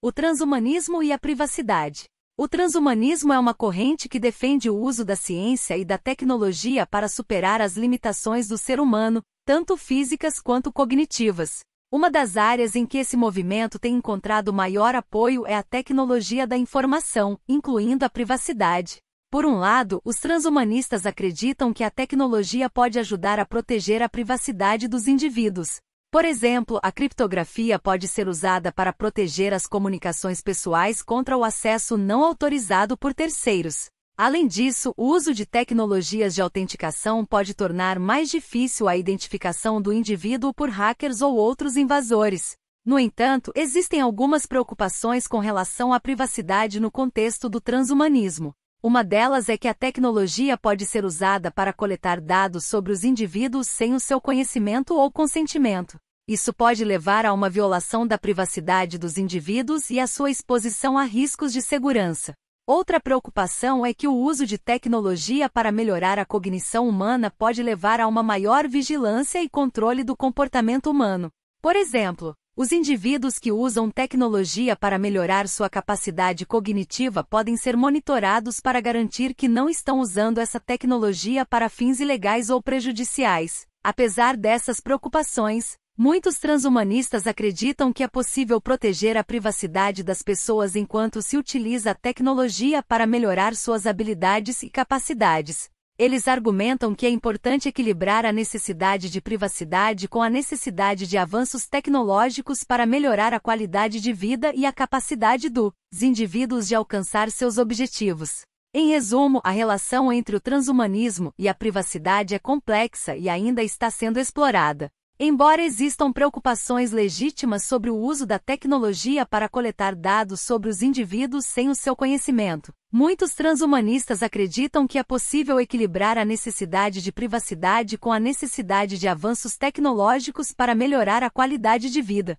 O transhumanismo e a privacidade. O transhumanismo é uma corrente que defende o uso da ciência e da tecnologia para superar as limitações do ser humano, tanto físicas quanto cognitivas. Uma das áreas em que esse movimento tem encontrado maior apoio é a tecnologia da informação, incluindo a privacidade. Por um lado, os transhumanistas acreditam que a tecnologia pode ajudar a proteger a privacidade dos indivíduos, por exemplo, a criptografia pode ser usada para proteger as comunicações pessoais contra o acesso não autorizado por terceiros. Além disso, o uso de tecnologias de autenticação pode tornar mais difícil a identificação do indivíduo por hackers ou outros invasores. No entanto, existem algumas preocupações com relação à privacidade no contexto do transhumanismo. Uma delas é que a tecnologia pode ser usada para coletar dados sobre os indivíduos sem o seu conhecimento ou consentimento. Isso pode levar a uma violação da privacidade dos indivíduos e a sua exposição a riscos de segurança. Outra preocupação é que o uso de tecnologia para melhorar a cognição humana pode levar a uma maior vigilância e controle do comportamento humano. Por exemplo, os indivíduos que usam tecnologia para melhorar sua capacidade cognitiva podem ser monitorados para garantir que não estão usando essa tecnologia para fins ilegais ou prejudiciais. Apesar dessas preocupações, Muitos transhumanistas acreditam que é possível proteger a privacidade das pessoas enquanto se utiliza a tecnologia para melhorar suas habilidades e capacidades. Eles argumentam que é importante equilibrar a necessidade de privacidade com a necessidade de avanços tecnológicos para melhorar a qualidade de vida e a capacidade dos indivíduos de alcançar seus objetivos. Em resumo, a relação entre o transhumanismo e a privacidade é complexa e ainda está sendo explorada. Embora existam preocupações legítimas sobre o uso da tecnologia para coletar dados sobre os indivíduos sem o seu conhecimento, muitos transhumanistas acreditam que é possível equilibrar a necessidade de privacidade com a necessidade de avanços tecnológicos para melhorar a qualidade de vida.